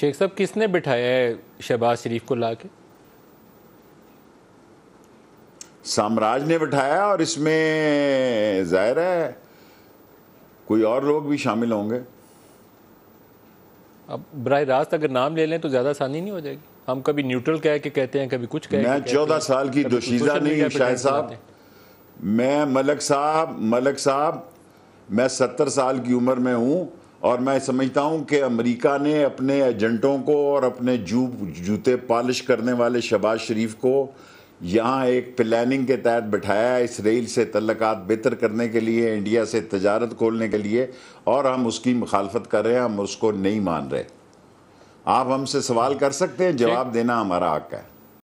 शेख साहब किसने बिठाया है शहबाज शरीफ को लाके साम्राज ने बिठाया और इसमें जाहिर है कोई और लोग भी शामिल होंगे अब बरह रास्त अगर नाम ले लें तो ज़्यादा आसानी नहीं हो जाएगी हम कभी न्यूट्रल कह के कहते हैं कभी कुछ कह मैं चौदह साल की दोशीजा नहीं शाह साहब मैं मलक साहब मलक साहब मैं सत्तर साल की उम्र में हूँ और मैं समझता हूं कि अमेरिका ने अपने एजेंटों को और अपने जू जूते पॉलिश करने वाले शबाज शरीफ को यहाँ एक प्लानिंग के तहत बिठाया इसराइल से तल्लक बेहतर करने के लिए इंडिया से तजारत खोलने के लिए और हम उसकी मुखालफत कर रहे हैं हम उसको नहीं मान रहे आप हमसे सवाल कर सकते हैं जवाब देना हमारा हक है